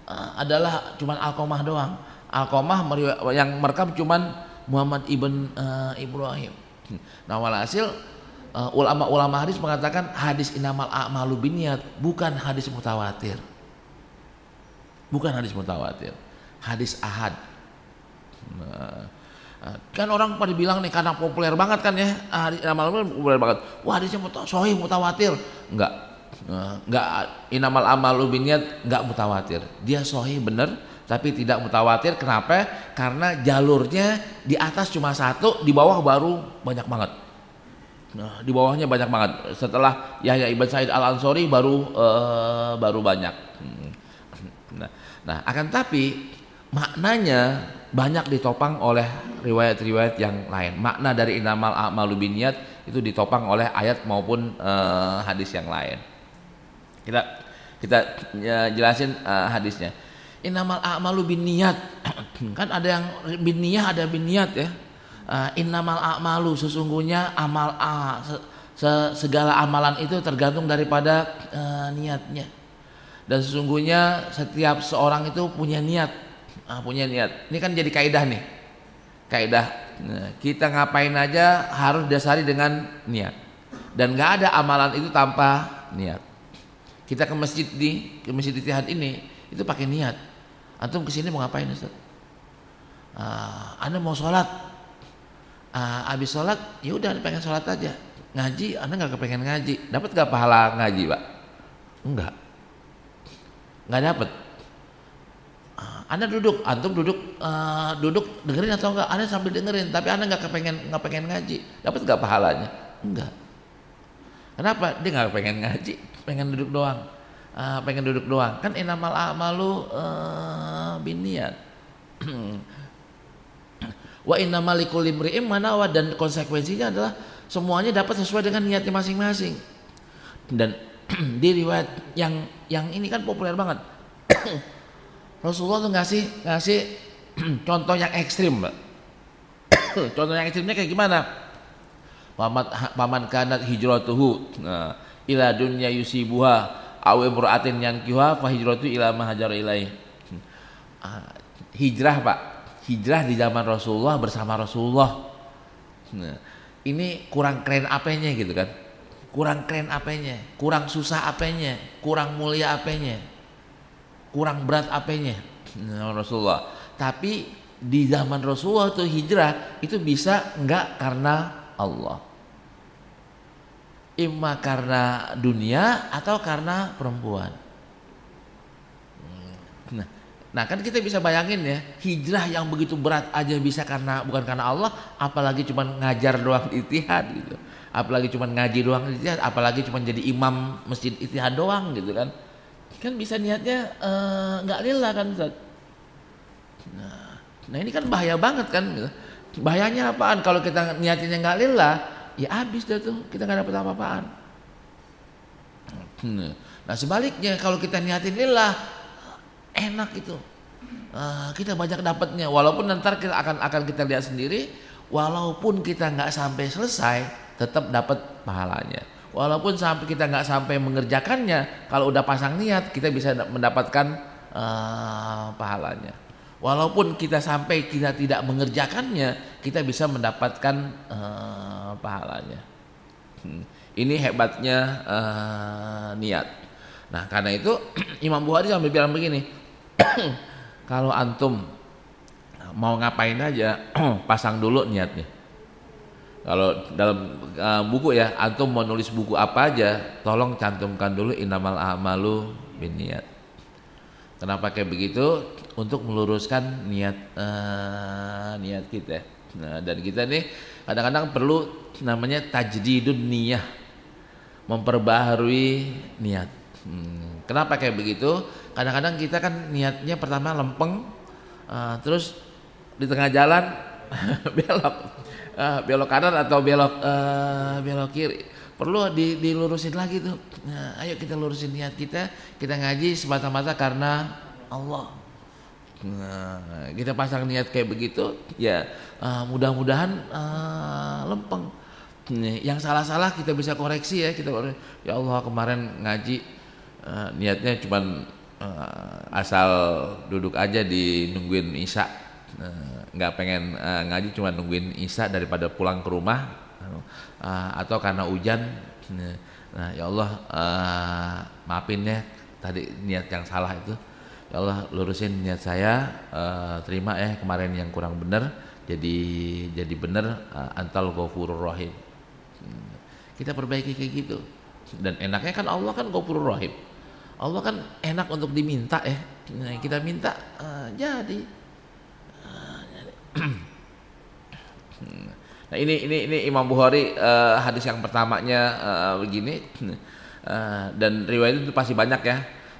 S1: eh, adalah cuman Alkomah doang Alkomah yang merekam cuman Muhammad ibn eh, Ibrahim nah walhasil eh, ulama-ulama hadis mengatakan hadis inamal a'malu biniat bukan hadis mutawatir bukan hadis mutawatir hadis ahad Eh, eh, kan orang pada bilang nih karena populer banget kan ya hari ah, amal populer banget wah hadisnya muta, sohih mutawatir enggak eh, enggak inamal amal ubiniat enggak mutawatir dia sohih bener tapi tidak mutawatir kenapa karena jalurnya di atas cuma satu di bawah baru banyak banget nah, di bawahnya banyak banget setelah Yahya ibn Said al Ansori baru uh, baru banyak hmm. nah, nah akan tapi maknanya banyak ditopang oleh riwayat-riwayat yang lain. Makna dari inamal a'malu biniat itu ditopang oleh ayat maupun uh, hadis yang lain. Kita kita ya, jelasin uh, hadisnya. Inamal a'malu biniat kan ada yang biniat ada biniat ya. Uh, eh, inamal a'malu sesungguhnya amal a se segala amalan itu tergantung daripada uh, niatnya. Dan sesungguhnya setiap seorang itu punya niat ah, punya niat. Ini kan jadi kaidah nih. Kaidah nah, kita ngapain aja harus dasari dengan niat. Dan nggak ada amalan itu tanpa niat. Kita ke masjid di ke masjid di tihad ini itu pakai niat. Antum kesini mau ngapain Ustaz? Ah, anda mau sholat, ah, habis sholat ya udah pengen sholat aja ngaji anda nggak kepengen ngaji dapat nggak pahala ngaji pak enggak nggak dapat anda duduk, antum duduk uh, duduk dengerin atau enggak? Anda sambil dengerin, tapi Anda nggak kepengen nggak pengen ngaji. Dapat nggak pahalanya? Enggak. Kenapa? Dia nggak pengen ngaji, pengen duduk doang. Uh, pengen duduk doang. Kan inamal amalu uh, eh, biniat. Wa inamalikul likulli manawa dan konsekuensinya adalah semuanya dapat sesuai dengan niatnya masing-masing. Dan di riwayat yang yang ini kan populer banget. Rasulullah tuh ngasih ngasih contoh yang ekstrim mbak. contoh yang ekstrimnya kayak gimana? Paman paman kanat tuh nah, ila dunya yusibuha aw yang kiwa fa hijrah tuh ilah hajar hmm. ah, Hijrah Pak, hijrah di zaman Rasulullah bersama Rasulullah. Nah, ini kurang keren apanya gitu kan? Kurang keren apanya? Kurang susah apanya? Kurang mulia apanya? kurang berat apanya nah, Rasulullah tapi di zaman Rasulullah itu hijrah itu bisa enggak karena Allah imma karena dunia atau karena perempuan nah Nah kan kita bisa bayangin ya hijrah yang begitu berat aja bisa karena bukan karena Allah, apalagi cuma ngajar doang di itihad gitu, apalagi cuma ngaji doang di itihad, apalagi cuma jadi imam masjid itihad doang gitu kan kan bisa niatnya eh, nggak uh, rela kan Ustaz. Nah, nah ini kan bahaya banget kan gitu. Bahayanya apaan kalau kita niatnya nggak lila ya habis dah tuh kita nggak dapat apa-apaan. Hmm, nah, nah sebaliknya kalau kita niatin lila enak itu uh, kita banyak dapatnya walaupun nanti kita akan akan kita lihat sendiri walaupun kita nggak sampai selesai tetap dapat pahalanya. Walaupun sampai kita nggak sampai mengerjakannya, kalau udah pasang niat kita bisa mendapatkan uh, pahalanya. Walaupun kita sampai kita tidak mengerjakannya, kita bisa mendapatkan uh, pahalanya. Ini hebatnya uh, niat. Nah karena itu Imam Bukhari sampai bilang begini, kalau antum mau ngapain aja pasang dulu niatnya kalau dalam uh, buku ya antum mau nulis buku apa aja tolong cantumkan dulu inamal a'malu niat kenapa kayak begitu untuk meluruskan niat uh, niat kita nah dan kita nih kadang-kadang perlu namanya tajdidun niyah memperbaharui niat hmm, kenapa kayak begitu kadang-kadang kita kan niatnya pertama lempeng uh, terus di tengah jalan belok uh, belok kanan atau belok uh, belok kiri perlu di, dilurusin lagi tuh nah, ayo kita lurusin niat kita kita ngaji semata-mata karena Allah nah, kita pasang niat kayak begitu ya uh, mudah-mudahan uh, lempeng yang salah-salah kita bisa koreksi ya kita ya Allah kemarin ngaji uh, niatnya cuman uh, asal duduk aja di nungguin isak nah, nggak pengen uh, ngaji cuma nungguin isya daripada pulang ke rumah uh, atau karena hujan nah, nah ya Allah uh, maafin ya tadi niat yang salah itu ya Allah lurusin niat saya uh, terima ya eh, kemarin yang kurang benar jadi jadi benar uh, antal ghafurur rahim kita perbaiki kayak gitu dan enaknya kan Allah kan ghafurur rahim Allah kan enak untuk diminta ya nah, kita minta uh, jadi nah ini ini ini Imam Bukhari uh, hadis yang pertamanya uh, begini uh, dan riwayat itu pasti banyak ya.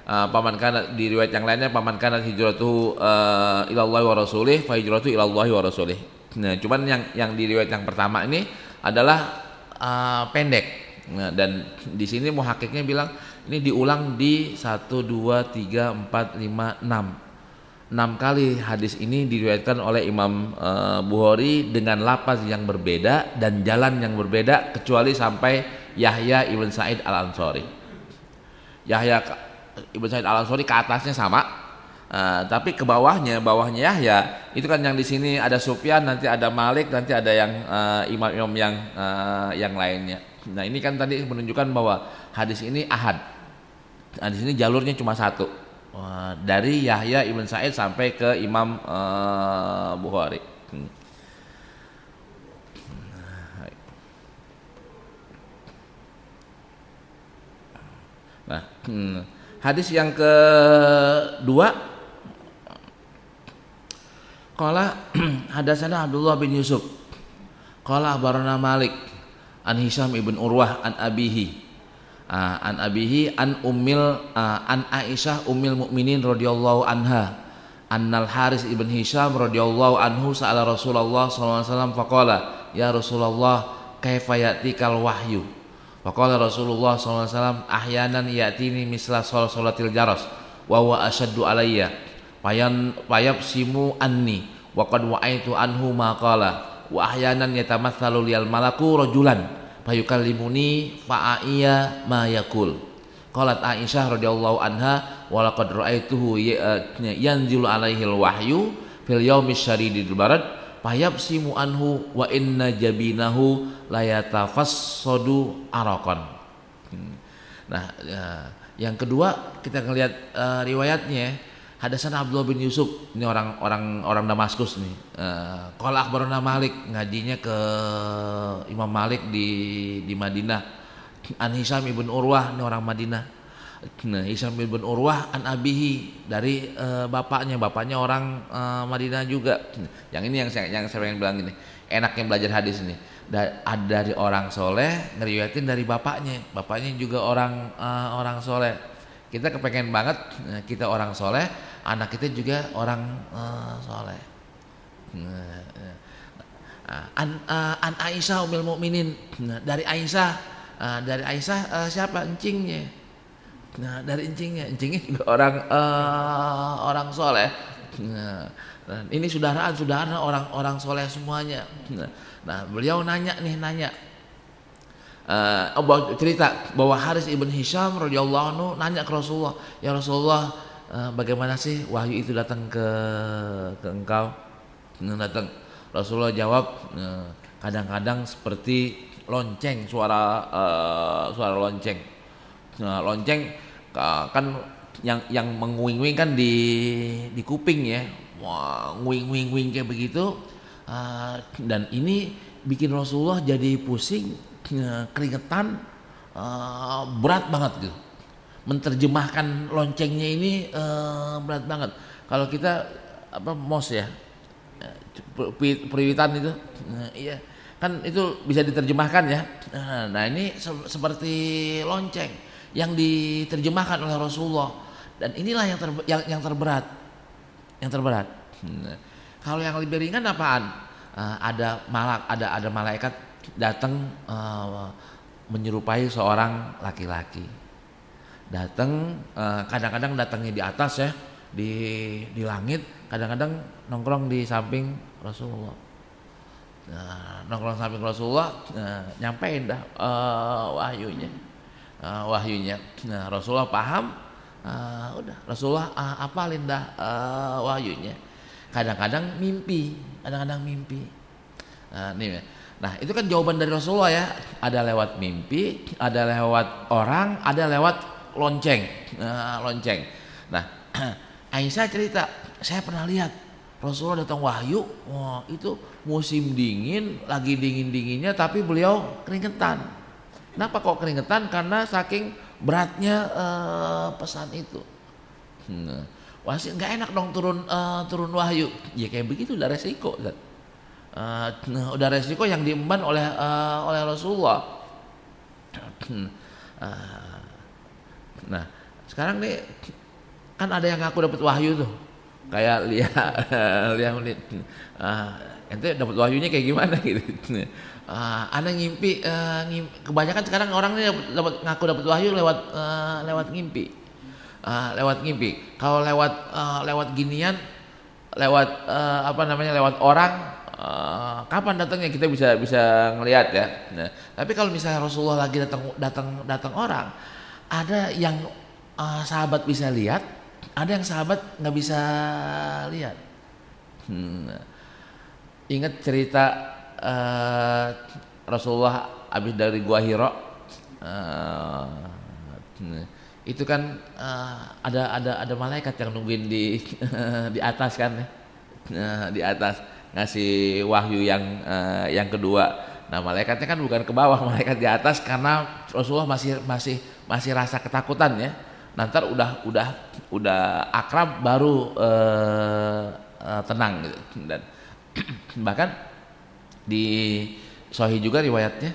S1: Uh, paman kanat di riwayat yang lainnya paman kanat hijratuhu uh, ilallah wa rasulih fa hijratuhu ilallah wa rasulih. Nah, cuman yang yang di riwayat yang pertama ini adalah uh, pendek. Nah, dan di sini muhakiknya bilang ini diulang di satu dua tiga empat lima enam enam kali hadis ini diriwayatkan oleh Imam uh, Bukhari dengan lapas yang berbeda dan jalan yang berbeda kecuali sampai Yahya ibn Said al Ansori. Yahya ibn Said al Ansori ke atasnya sama, uh, tapi ke bawahnya, bawahnya Yahya itu kan yang di sini ada Sufyan, nanti ada Malik, nanti ada yang eh, imam-imam yang uh, yang lainnya. Nah ini kan tadi menunjukkan bahwa hadis ini ahad. Hadis nah, ini jalurnya cuma satu dari Yahya ibn Sa'id sampai ke Imam uh, Bukhari. Hmm. Nah, hmm. hadis yang kedua Qala hadasana Abdullah bin Yusuf. Qala abarana Malik an Hisham ibn Urwah an abihi uh, an abihi an umil uh, ah, an Aisyah umil mukminin radhiyallahu anha annal Haris ibn Hisham radhiyallahu anhu sa'ala Rasulullah SAW faqala ya Rasulullah kaifa ya'tikal wahyu faqala Rasulullah SAW ahyanan ya'tini misla sol solatil jaras wa wa asyaddu alayya payan payabsimu anni wa qad wa'aitu anhu ma qala wa ahyanan yatamatsalu lil malaku rajulan fayukallimuni fa'aiya ma yakul qalat Aisyah radhiyallahu anha wa laqad ra'aituhu ya, eh, yanzilu alaihi wahyu fil yaumi syaridil barat fayabsimu anhu wa inna jabinahu sodu arakon hmm. nah eh, yang kedua kita ngelihat uh, riwayatnya Hadasan Abdullah bin Yusuf ini orang orang orang Damaskus nih. Uh, Qala Malik ngajinya ke Imam Malik di di Madinah. An Hisam ibn Urwah ini orang Madinah. Nah, Hisam ibn Urwah an abihi dari uh, bapaknya, bapaknya orang uh, Madinah juga. Yang ini yang saya yang saya pengen bilang ini. Enaknya belajar hadis ini. Ada dari orang soleh ngeriwayatin dari bapaknya. Bapaknya juga orang uh, orang soleh kita kepengen banget eh, kita orang soleh, anak kita juga orang uh, soleh. Nah, eh. ah, an, uh, an Aisyah umil mukminin nah, dari Aisyah uh, dari Aisyah uh, siapa encingnya nah dari encingnya encingnya juga orang uh, orang soleh nah, ini saudaraan saudara orang orang soleh semuanya nah, nah beliau nanya nih nanya uh, cerita bahwa Haris ibn Hisham radhiyallahu nanya ke Rasulullah, "Ya Rasulullah, uh, bagaimana sih wahyu itu datang ke ke engkau?" datang Rasulullah jawab, eh, "Kadang-kadang seperti lonceng suara uh, suara lonceng." Nah, lonceng uh, kan yang yang menguing-uing kan di di kuping ya. Wah, nguing-nguing kayak begitu. Uh, dan ini bikin Rasulullah jadi pusing keringetan uh, berat banget gitu Menterjemahkan loncengnya ini uh, berat banget kalau kita apa mos ya eh, periwitan itu uh, iya kan itu bisa diterjemahkan ya nah, nah ini se seperti lonceng yang diterjemahkan oleh Rasulullah dan inilah yang ter yang, yang terberat yang terberat uh, kalau yang lebih ringan apaan uh, ada malak ada ada malaikat datang uh, menyerupai seorang laki-laki. Datang uh, kadang-kadang datangnya di atas ya, di di langit, kadang-kadang nongkrong di samping Rasulullah. Nah, nongkrong samping Rasulullah uh, nyampein dah uh, wahyunya. Uh, wahyunya. Nah, Rasulullah paham, uh, udah Rasulullah uh, apa dah uh, wahyunya. Kadang-kadang mimpi, kadang-kadang mimpi Nah, ini Nah, itu kan jawaban dari Rasulullah ya. Ada lewat mimpi, ada lewat orang, ada lewat lonceng. Nah, lonceng. Nah, Aisyah cerita, saya pernah lihat Rasulullah datang wahyu, wah itu musim dingin, lagi dingin-dinginnya tapi beliau keringetan. Kenapa kok keringetan? Karena saking beratnya uh, pesan itu. Hmm. Wah, nggak enak dong turun uh, turun wahyu. Ya kayak begitu udah resiko. Zat uh, udah resiko yang diemban oleh uh, oleh Rasulullah uh, nah sekarang nih kan ada yang ngaku dapat wahyu tuh kayak lihat lihat uh, eh, ente dapat wahyunya kayak gimana gitu uh, anak ngimpi, uh, ngimpi kebanyakan sekarang orang nih dapat ngaku dapat wahyu lewat uh, lewat ngimpi uh, lewat ngimpi kalau lewat uh, lewat ginian lewat uh, apa namanya lewat orang Eh, kapan datangnya kita bisa bisa ngelihat ya. Nah, tapi kalau misalnya Rasulullah lagi datang datang datang orang, ada yang uh, sahabat bisa lihat, ada yang sahabat nggak bisa lihat. Hmm. Ingat cerita uh, Rasulullah habis dari gua Hiro. Uh, itu kan uh, ada ada ada malaikat yang nungguin di di atas kan uh, di atas ngasih wahyu yang uh, yang kedua. Nah, malaikatnya kan bukan ke bawah, malaikat di atas karena Rasulullah masih masih masih rasa ketakutan ya. Nanti udah udah udah akrab baru uh, uh, tenang gitu. Dan bahkan di Sohi juga riwayatnya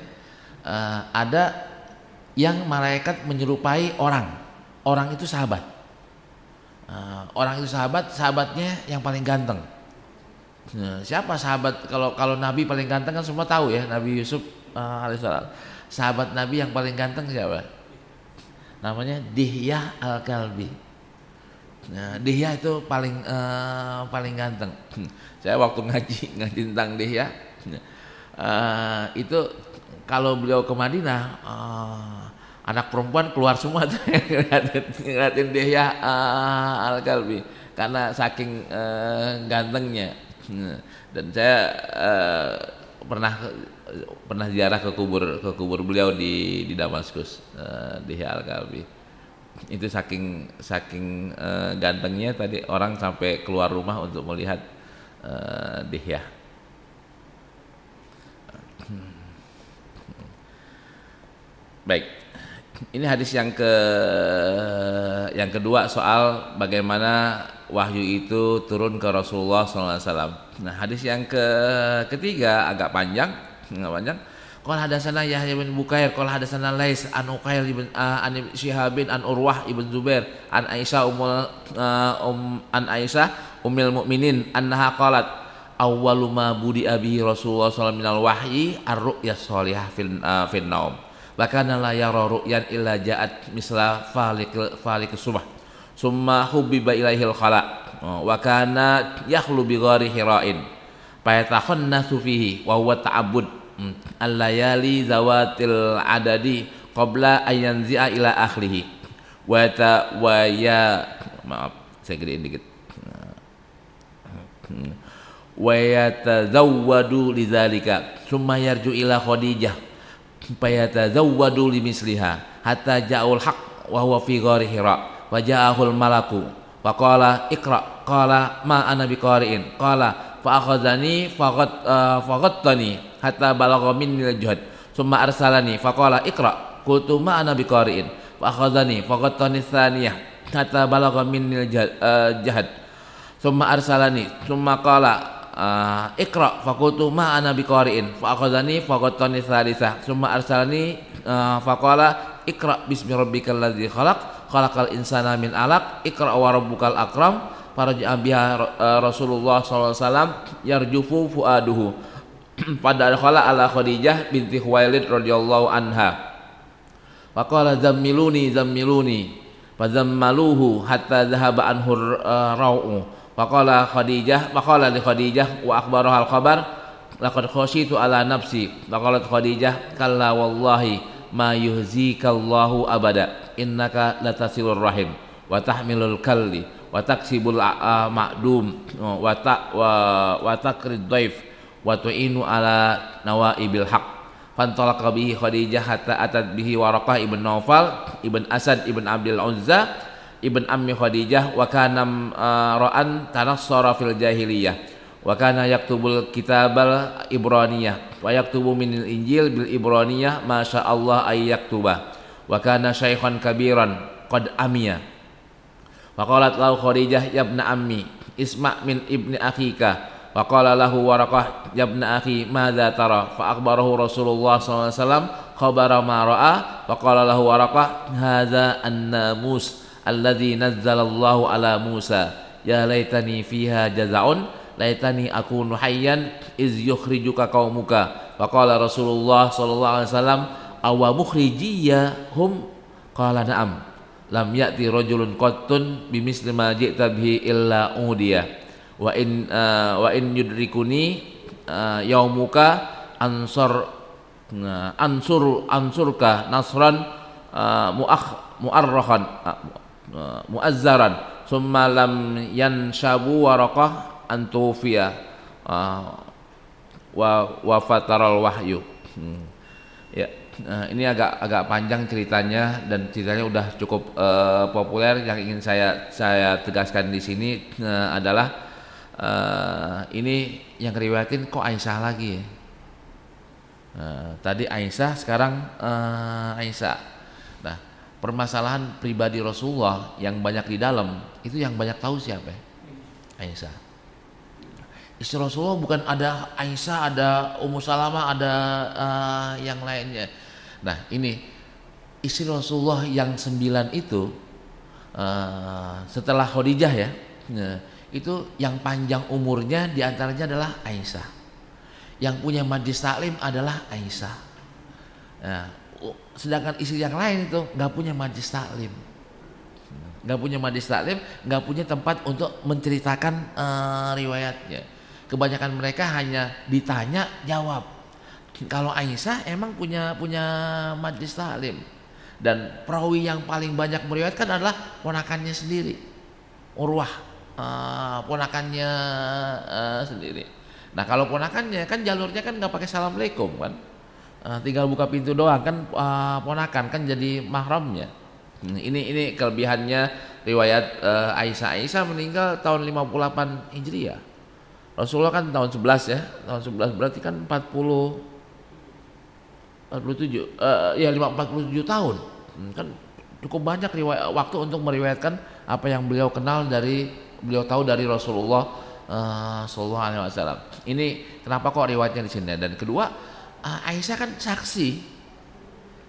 S1: uh, ada yang malaikat menyerupai orang. Orang itu sahabat. Uh, orang itu sahabat, sahabatnya yang paling ganteng Nah, siapa sahabat kalau kalau Nabi paling ganteng kan semua tahu ya Nabi Yusuf uh, eh, alaihissalam. Sahabat Nabi yang paling ganteng siapa? Namanya Dihyah al Kalbi. Nah, Dihyah itu paling uh, paling ganteng. Saya waktu ngaji ngaji tentang Dihyah uh, itu kalau beliau ke Madinah uh, anak perempuan keluar semua tuh ngeliatin, ngeliatin Dihyah uh, al Kalbi karena saking uh, gantengnya dan saya uh, pernah pernah ziarah ke kubur ke kubur beliau di di Damaskus uh, di Al Kalbi itu saking saking uh, gantengnya tadi orang sampai keluar rumah untuk melihat uh, Dihya. Baik, ini hadis yang ke yang kedua soal bagaimana wahyu itu turun ke Rasulullah SAW. Nah hadis yang ke ketiga agak panjang, nggak panjang. Kalau ada sana Yahya bin Bukair, kalau ada sana Lais an Uqail ibn uh, an Syihabin an Urwah ibn Zubair an Aisyah umul um, an Aisyah umil mukminin An Nahakalat, Awaluma budi abi Rasulullah sallallahu alaihi minal wahyi ar-ru'ya sholihah fil fil naum. Bahkan la yara ru'yan illa ja'at misla falik falik subah. Summa hubiba ilaihil khala. Wa kana yakhlu bi ghari hira'in. nasu fihi wa huwa ta'abud hmm. Al-layali zawatil adadi qabla ayanzi'a ila akhlihi. Wa ta wa ya maaf saya gedein dikit. Hmm. Hmm. Wa yatazawwadu lidzalika summa yarju ila Khadijah fayatazawwadu limisliha hatta ja'ul haq wa huwa fi ghari hira wa ja'ahul malaku wa qala iqra qala ma ana biqari'in qala fa akhadhani faghattani eh, hatta balagha minni al-juhd thumma arsalani fa qala iqra qultu ma ana biqari'in fa akhadhani faghattani thaniyah hatta balagha minni al-jahd thumma eh, arsalani thumma qala uh, Iqra fakultu ma ana biqari'in fa akhadhani fa qatani thalithah summa arsalani uh, faqala ikra bismi rabbikal ladzi khalaq khalaqal insana min alaq ikra wa rabbukal akram para biha uh, Rasulullah saw alaihi wasallam yarjufu fuaduhu pada khala ala Khadijah binti Khuwailid radhiyallahu anha Faqala zammiluni zammiluni fazammaluhu hatta dhahaba anhu uh, rau'u Faqala Khadijah, faqala li Khadijah wa akhbaraha al-khabar laqad khashitu ala nafsi. Faqalat Khadijah, kalla wallahi ma yuhzika Allahu abada. Innaka latasilur rahim wa tahmilul kalli wa taksibul ma'dum wa ta wa takrid dhaif wa tu'inu ala nawaibil haq. Fantalaqa bihi Khadijah hatta atat bihi Waraqah ibn Naufal ibn Asad ibn Abdul Uzza ibn ammi Khadijah wa kana uh, ra'an tanassara fil jahiliyah wa kana yaktubul kitabal ibraniyah wa yaktubu minil injil bil ibraniyah masya Allah ay yaktuba wa kana syaikhan kabiran qad amiya wa qalat lahu Khadijah yabna ibn ammi isma min ibni akhika wa qala lahu waraqah ya akhi madza tara fa akhbarahu Rasulullah sallallahu alaihi wasallam khabara ma ra'a wa qala lahu waraqah hadza an-namus alladzi nazzalallahu ala Musa ya laitani fiha jazaun laitani akunuhayyan nuhayyan iz yukhrijuka qaumuka wa Rasulullah sallallahu alaihi wasallam awa mukhrijiyya hum qala na'am lam ya'ti rajulun qattun bimisli ma bihi illa udiya wa in uh, wa in yudrikuni uh, yaumuka ansur uh, ansur ansurka nasran uh, muakh muarrahan Eh, muazzaran summa lam yanshabu waraqah antufiya uh, eh, wa wafataral wahyu hmm. ya eh, ini agak agak panjang ceritanya dan ceritanya udah cukup uh, populer yang ingin saya saya tegaskan di sini uh, adalah uh, ini yang riwayatin kok Aisyah lagi ya? Uh, tadi Aisyah sekarang uh, Aisyah nah permasalahan pribadi Rasulullah yang banyak di dalam itu yang banyak tahu siapa Aisyah istri Rasulullah bukan ada Aisyah ada Ummu Salamah ada uh, yang lainnya nah ini istri Rasulullah yang sembilan itu uh, setelah Khadijah ya, ya itu yang panjang umurnya diantaranya adalah Aisyah yang punya majlis taklim adalah Aisyah nah, sedangkan istri yang lain itu nggak punya majlis taklim nggak punya majlis taklim nggak punya tempat untuk menceritakan uh, riwayatnya kebanyakan mereka hanya ditanya jawab kalau Aisyah emang punya punya majlis taklim dan perawi yang paling banyak meriwayatkan adalah ponakannya sendiri Urwah uh, ponakannya uh, sendiri nah kalau ponakannya kan jalurnya kan nggak pakai salamualaikum kan uh, tinggal buka pintu doang kan uh, ponakan kan jadi mahramnya hmm, ini ini kelebihannya riwayat uh, Aisyah Aisyah meninggal tahun 58 Hijriah Rasulullah kan tahun 11 ya tahun 11 berarti kan 40 47 uh, ya 547 tahun hmm, kan cukup banyak riwayat, waktu untuk meriwayatkan apa yang beliau kenal dari beliau tahu dari Rasulullah uh, Shallallahu Alaihi Wasallam ini kenapa kok riwayatnya di sini dan kedua Ah, Aisyah kan saksi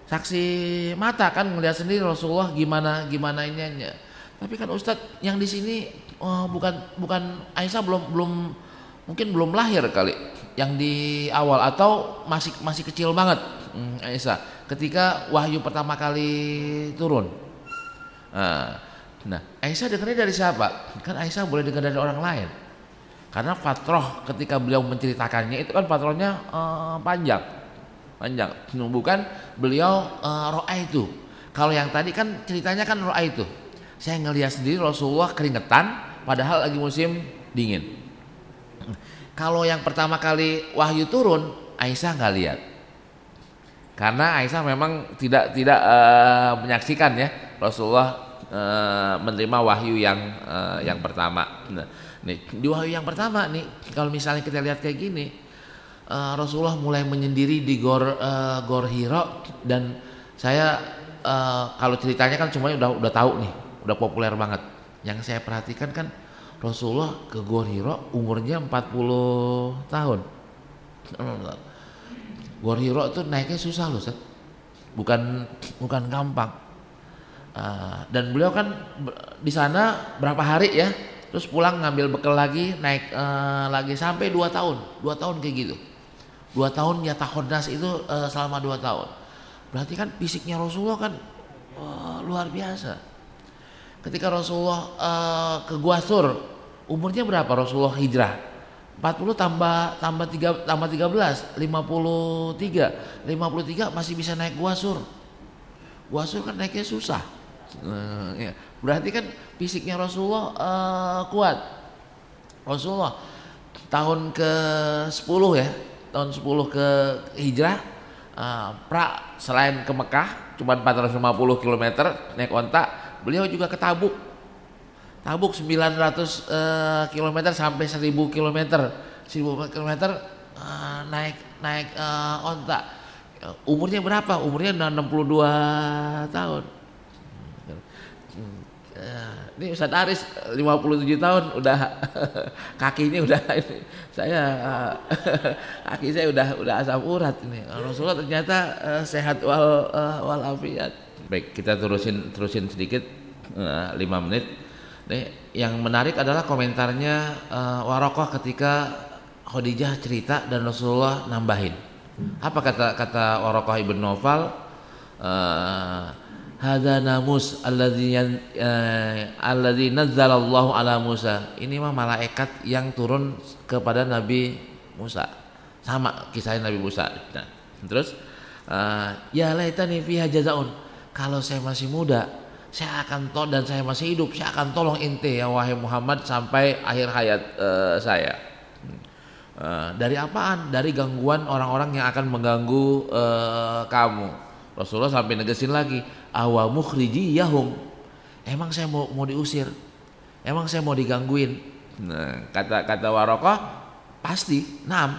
S1: saksi mata kan melihat sendiri Rasulullah gimana gimana ini iniannya. Tapi kan Ustadz yang di sini oh, bukan bukan Aisyah belum belum mungkin belum lahir kali yang di awal atau masih masih kecil banget hmm, Aisyah ketika wahyu pertama kali turun. Nah, nah Aisyah dengarnya dari siapa? Kan Aisyah boleh dengar dari orang lain. Karena fatroh ketika beliau menceritakannya itu kan fatrohnya uh, panjang, panjang. Bukan beliau uh, eh, roa itu. Kalau yang tadi kan ceritanya kan roa itu. Saya ngelihat sendiri Rasulullah keringetan, padahal lagi musim dingin. Kalau yang pertama kali wahyu turun, Aisyah nggak lihat. Karena Aisyah memang tidak tidak uh, menyaksikan ya Rasulullah uh, menerima wahyu yang uh, yang pertama. Nah Nih, di wahyu yang pertama nih, kalau misalnya kita lihat kayak gini, uh, Rasulullah mulai menyendiri di Gor uh, Gor Hiro dan saya uh, kalau ceritanya kan semuanya udah udah tahu nih, udah populer banget. Yang saya perhatikan kan Rasulullah ke Gor Hiro umurnya 40 tahun. Gor Hiro tuh naiknya susah loh, Seth. bukan bukan gampang. Uh, dan beliau kan di sana berapa hari ya? terus pulang ngambil bekal lagi naik uh, lagi sampai dua tahun dua tahun kayak gitu dua tahun ya tahodas itu uh, selama dua tahun berarti kan fisiknya Rasulullah kan uh, luar biasa ketika Rasulullah uh, ke Gua Sur umurnya berapa Rasulullah hijrah 40 tambah tambah 3 tambah 13 53 53 masih bisa naik gua sur gua sur kan naiknya susah Uh, ya. Berarti kan fisiknya Rasulullah uh, kuat. Rasulullah tahun ke 10 ya, tahun 10 ke hijrah uh, pra selain ke Mekah cuma 450 km naik onta, beliau juga ke Tabuk. Tabuk 900 uh, km sampai 1000 km. 1000 km uh, naik naik uh, onta. Umurnya berapa? Umurnya 62 tahun Eh, ini Ustaz Aris 57 eh, tahun udah kaki ini udah ini saya eh, kaki saya udah udah asam urat ini Rasulullah ternyata sehat wal uh, wal afiat baik kita terusin terusin sedikit uh, menit nih yang menarik adalah komentarnya Warokoh ketika Khadijah cerita dan Rasulullah nambahin apa kata kata Warokoh ibn Nawfal. Hada namus alladzi eh, alladzi nazzalallahu ala Musa. Ini mah malaikat yang turun kepada Nabi Musa. Sama kisahnya Nabi Musa. Nah, terus eh, ya laitani fiha jazaun. Kalau saya masih muda, saya akan tolong dan saya masih hidup, saya akan tolong ente ya wahai Muhammad sampai akhir hayat uh, saya. Uh, dari apaan? Dari gangguan orang-orang yang akan mengganggu uh, kamu. Rasulullah sampai negesin lagi, awa Yahum, emang saya mau mau diusir emang saya mau digangguin nah kata kata warokoh pasti enam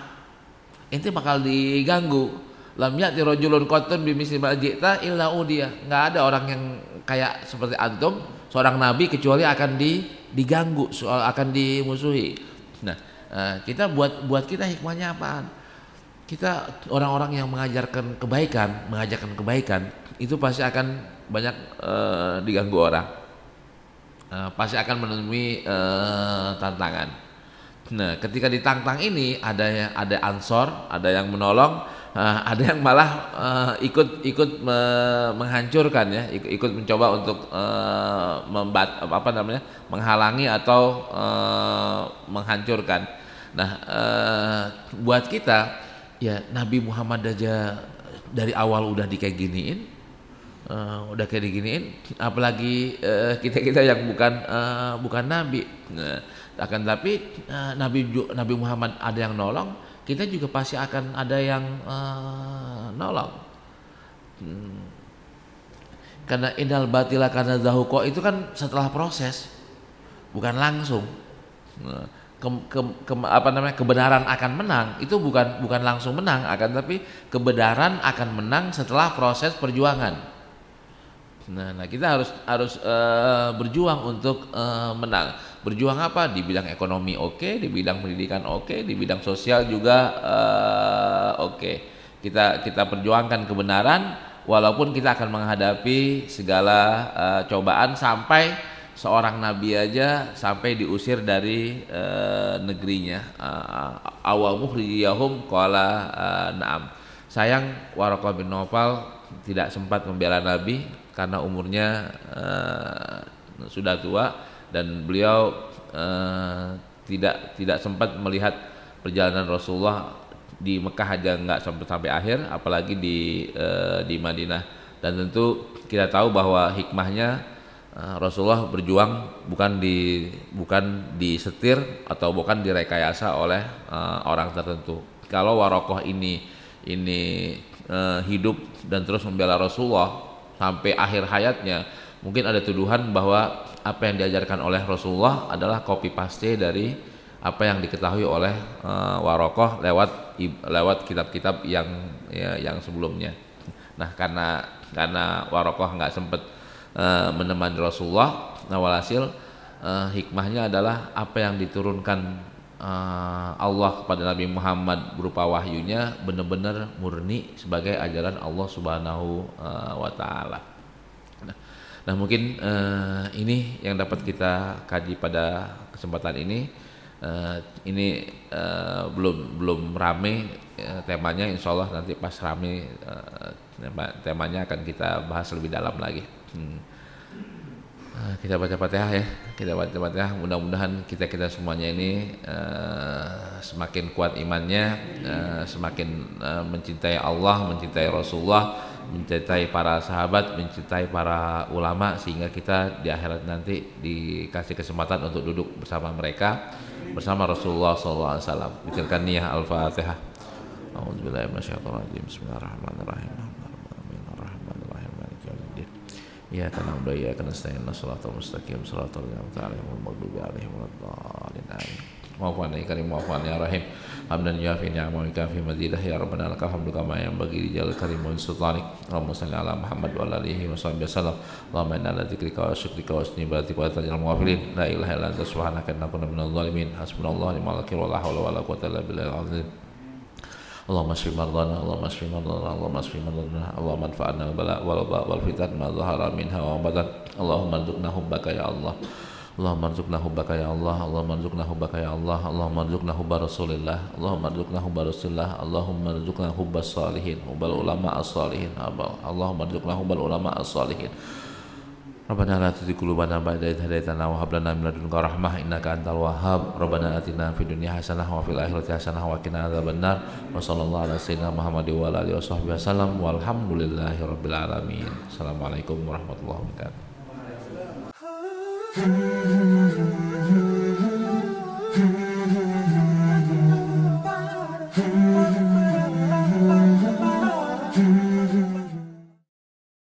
S1: ente bakal diganggu lam ya'ti rajulun qatun misli ma ji'ta illa udia nggak ada orang yang kayak seperti antum seorang nabi kecuali akan di diganggu soal akan dimusuhi nah eh, kita buat buat kita hikmahnya apaan kita orang-orang yang mengajarkan kebaikan mengajarkan kebaikan itu pasti akan banyak e, diganggu orang e, pasti akan menemui e, tantangan nah ketika ditantang ini ada yang ada ansor ada yang menolong e, ada yang malah e, ikut ikut me menghancurkan ya ikut, ikut mencoba untuk e, membat apa namanya menghalangi atau e, menghancurkan nah e, buat kita ya Nabi Muhammad aja dari awal udah dikayak giniin uh, udah kayak diginiin apalagi uh, eh, kita kita yang bukan uh, bukan nabi uh, akan tapi uh, nabi nabi Muhammad ada yang nolong kita juga pasti akan ada yang uh, nolong hmm. karena inal batila karena zahuko itu kan setelah proses bukan langsung ke, ke, ke, apa namanya kebenaran akan menang itu bukan bukan langsung menang akan tapi kebenaran akan menang setelah proses perjuangan Nah, nah kita harus harus uh, berjuang untuk uh, menang. Berjuang apa? Di bidang ekonomi oke, okay, di bidang pendidikan oke, okay, di bidang sosial juga uh, oke. Okay. Kita kita perjuangkan kebenaran walaupun kita akan menghadapi segala uh, cobaan sampai seorang nabi aja sampai diusir dari uh, negerinya. Uh, Awal qala na'am. Sayang Warqa bin Nopal tidak sempat membela Nabi karena umurnya uh, sudah tua dan beliau uh, tidak tidak sempat melihat perjalanan Rasulullah di Mekah aja nggak sampai sampai akhir apalagi di uh, di Madinah dan tentu kita tahu bahwa hikmahnya uh, Rasulullah berjuang bukan di bukan disetir atau bukan direkayasa oleh uh, orang tertentu kalau warokoh ini ini hidup dan terus membela Rasulullah sampai akhir hayatnya mungkin ada tuduhan bahwa apa yang diajarkan oleh Rasulullah adalah copy paste dari apa yang diketahui oleh uh, Warokoh lewat lewat kitab-kitab yang ya, yang sebelumnya. Nah karena karena Warokoh nggak sempat uh, eh, menemani Rasulullah, nah walhasil uh, eh, hikmahnya adalah apa yang diturunkan Eh, Allah kepada Nabi Muhammad berupa wahyunya benar-benar murni sebagai ajaran Allah Subhanahu eh, wa taala. Nah, nah mungkin eh, ini yang dapat kita kaji pada kesempatan ini. Uh, ini uh, belum belum rame uh, temanya insya Allah nanti pas rame uh, temanya akan kita bahas lebih dalam lagi hmm. Eh, kita baca Fatihah ya. Kita baca Fatihah. Mudah-mudahan kita kita semuanya ini uh, semakin kuat imannya, uh, semakin uh, mencintai Allah, mencintai Rasulullah, mencintai para sahabat, mencintai para ulama sehingga kita di akhirat nanti dikasih kesempatan untuk duduk bersama mereka bersama Rasulullah Alaihi Wasallam Pikirkan niat Al-Fatihah. Alhamdulillahirobbilalamin. Bismillahirrahmanirrahim. Ya tanabdu ya tanastain Salatul mustaqim Salatul an'amta alaihim Al-maghdubi alaihim Al-dhalin Amin Maafan ya karim Maafan ya rahim Hamdan yuafi ni'amun Kafi mazidah Ya Rabbana Laka hamdu Kama yang bagi Di jala karim Wa sultanik Allahumma salli ala Muhammad Wa alaihi wa sahbihi sallam Allahumma inna ala zikrika Wa syukrika Wa sni baratik Wa tajal muwafilin La ilaha illa anta Subhanaka Nakuna minal zalimin Hasbunallah Limalakir Wa la Allahumma shfi mardana Allahumma shfi mardana Allahumma shfi mardana Allahumma anfa'na bala wal ba wal fitan ma dhahara minha wa badan Allahumma arzuqna hubbaka ya Allah Allahumma arzuqna hubbaka ya Allah Allahumma arzuqna hubbaka ya Allah Allahumma arzuqna hubba Rasulillah Allahumma arzuqna hubba Rasulillah Allahumma arzuqna hubba salihin hubbal ulama as-salihin Allahumma arzuqna hubbal ulama as-salihin Rabbana la tuzigh qulubana ba'da idh hadaytana wa hab lana min ladunka rahmah innaka antal wahhab. Rabbana atina fid dunya hasanah wa fil akhirati hasanah wa qina adzabannar. Wa sallallahu ala sayyidina Muhammad wa ala alihi wa sahbihi wasallam walhamdulillahi rabbil alamin. Assalamualaikum warahmatullahi wabarakatuh. Hmm, hmm, hmm,